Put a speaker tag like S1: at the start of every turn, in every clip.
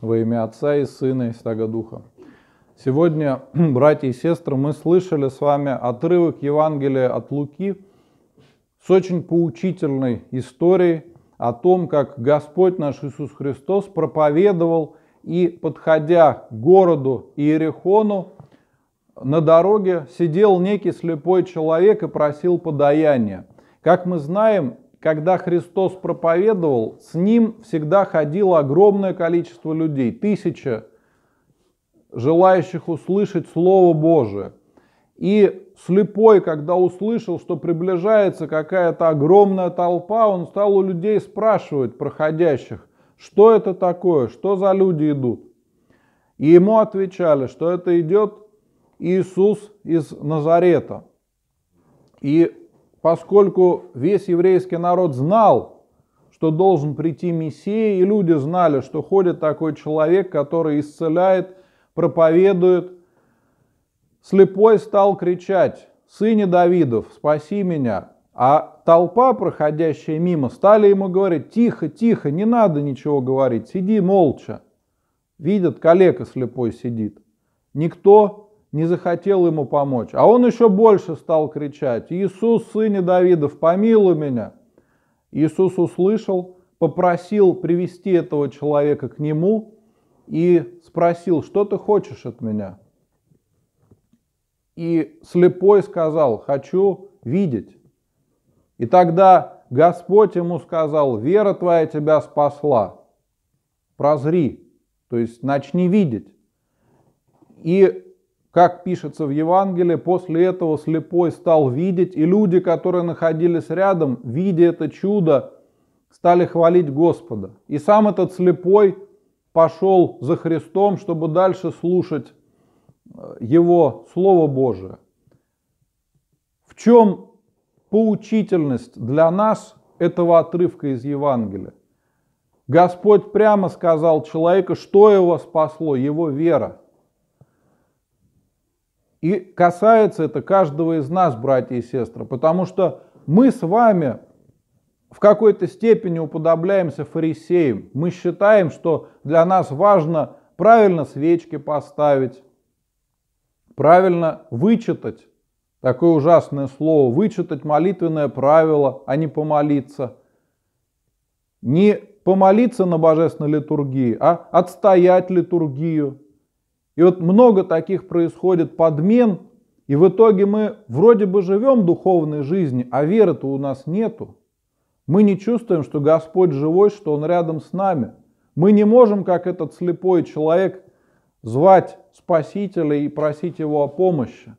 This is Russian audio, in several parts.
S1: во имя Отца и Сына и Святого Духа. Сегодня, братья и сестры, мы слышали с вами отрывок Евангелия от Луки с очень поучительной историей о том, как Господь наш Иисус Христос проповедовал и, подходя к городу Иерихону, на дороге сидел некий слепой человек и просил подаяния. Как мы знаем, когда Христос проповедовал, с ним всегда ходило огромное количество людей, тысяча желающих услышать Слово Божие. И слепой, когда услышал, что приближается какая-то огромная толпа, он стал у людей спрашивать, проходящих, что это такое, что за люди идут. И ему отвечали, что это идет Иисус из Назарета. И поскольку весь еврейский народ знал, что должен прийти Мессия, и люди знали, что ходит такой человек, который исцеляет, проповедует. Слепой стал кричать, «Сыне Давидов, спаси меня!» А толпа, проходящая мимо, стали ему говорить, «Тихо, тихо, не надо ничего говорить, сиди молча». Видят, коллега слепой сидит. Никто не захотел ему помочь. А он еще больше стал кричать, «Иисус, сыне Давидов, помилуй меня!» Иисус услышал, попросил привести этого человека к нему и спросил, «Что ты хочешь от меня?» И слепой сказал, «Хочу видеть». И тогда Господь ему сказал, «Вера твоя тебя спасла, прозри, то есть начни видеть». И как пишется в Евангелии, после этого слепой стал видеть, и люди, которые находились рядом, видя это чудо, стали хвалить Господа. И сам этот слепой пошел за Христом, чтобы дальше слушать э, Его Слово Божие. В чем поучительность для нас этого отрывка из Евангелия? Господь прямо сказал человеку, что его спасло, его вера – и касается это каждого из нас, братья и сестры, потому что мы с вами в какой-то степени уподобляемся фарисеям. Мы считаем, что для нас важно правильно свечки поставить, правильно вычитать, такое ужасное слово, вычитать молитвенное правило, а не помолиться. Не помолиться на божественной литургии, а отстоять литургию, и вот много таких происходит подмен, и в итоге мы вроде бы живем духовной жизнью, а веры-то у нас нету. Мы не чувствуем, что Господь живой, что Он рядом с нами. Мы не можем, как этот слепой человек, звать Спасителя и просить Его о помощи.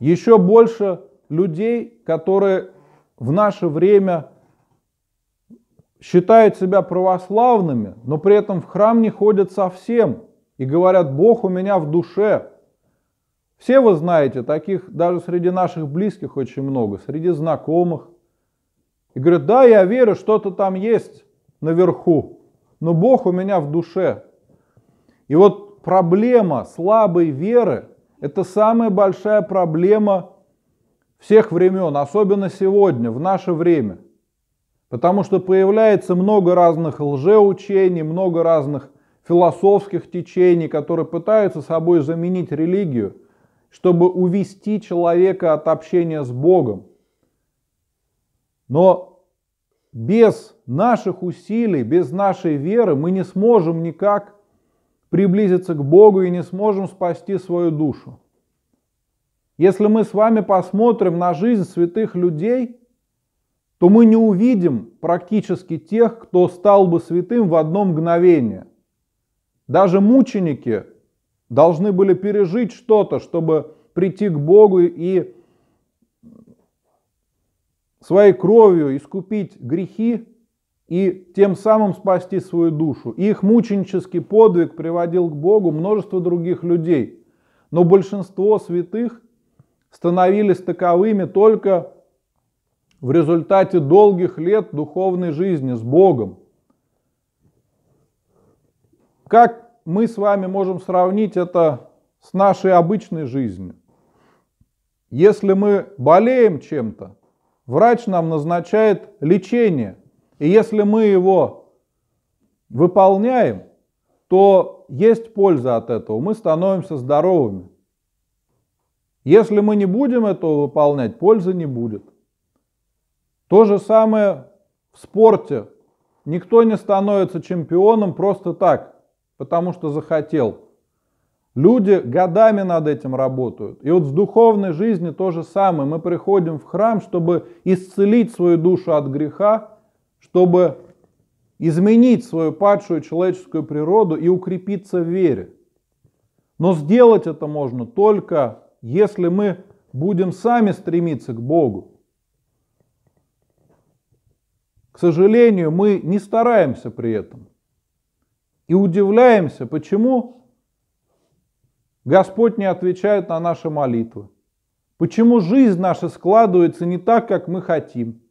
S1: Еще больше людей, которые в наше время считают себя православными, но при этом в храм не ходят совсем – и говорят, Бог у меня в душе. Все вы знаете, таких даже среди наших близких очень много, среди знакомых. И говорят, да, я верю, что-то там есть наверху, но Бог у меня в душе. И вот проблема слабой веры – это самая большая проблема всех времен, особенно сегодня, в наше время. Потому что появляется много разных лжеучений, много разных философских течений, которые пытаются собой заменить религию, чтобы увести человека от общения с Богом. Но без наших усилий, без нашей веры мы не сможем никак приблизиться к Богу и не сможем спасти свою душу. Если мы с вами посмотрим на жизнь святых людей, то мы не увидим практически тех, кто стал бы святым в одно мгновение – даже мученики должны были пережить что-то, чтобы прийти к Богу и своей кровью искупить грехи и тем самым спасти свою душу. Их мученический подвиг приводил к Богу множество других людей. Но большинство святых становились таковыми только в результате долгих лет духовной жизни с Богом – как мы с вами можем сравнить это с нашей обычной жизнью? Если мы болеем чем-то, врач нам назначает лечение. И если мы его выполняем, то есть польза от этого, мы становимся здоровыми. Если мы не будем этого выполнять, пользы не будет. То же самое в спорте. Никто не становится чемпионом просто так потому что захотел. Люди годами над этим работают. И вот в духовной жизни то же самое. Мы приходим в храм, чтобы исцелить свою душу от греха, чтобы изменить свою падшую человеческую природу и укрепиться в вере. Но сделать это можно только, если мы будем сами стремиться к Богу. К сожалению, мы не стараемся при этом. И удивляемся, почему Господь не отвечает на наши молитвы. Почему жизнь наша складывается не так, как мы хотим.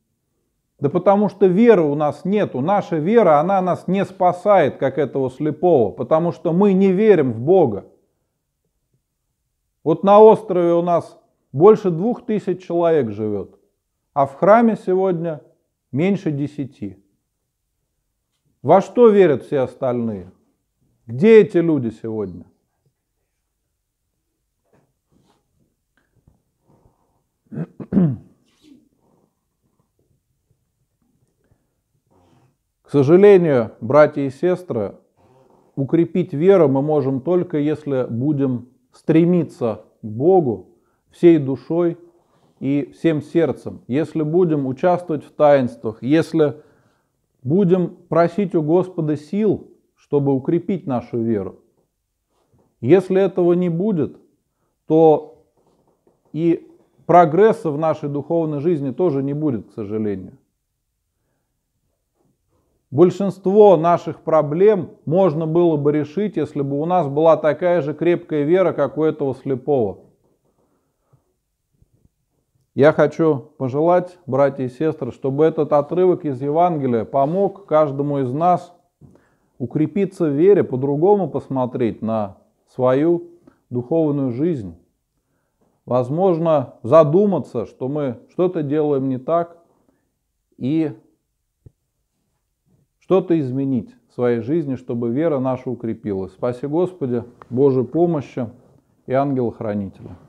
S1: Да потому что веры у нас нету. Наша вера, она нас не спасает, как этого слепого, потому что мы не верим в Бога. Вот на острове у нас больше двух тысяч человек живет, а в храме сегодня меньше десяти. Во что верят все остальные? Где эти люди сегодня? К сожалению, братья и сестры, укрепить веру мы можем только если будем стремиться к Богу всей душой и всем сердцем, если будем участвовать в таинствах, если Будем просить у Господа сил, чтобы укрепить нашу веру. Если этого не будет, то и прогресса в нашей духовной жизни тоже не будет, к сожалению. Большинство наших проблем можно было бы решить, если бы у нас была такая же крепкая вера, как у этого слепого. Я хочу пожелать, братья и сестры, чтобы этот отрывок из Евангелия помог каждому из нас укрепиться в вере, по-другому посмотреть на свою духовную жизнь. Возможно, задуматься, что мы что-то делаем не так, и что-то изменить в своей жизни, чтобы вера наша укрепилась. Спаси Господи, Божьей помощи и ангела-хранителя.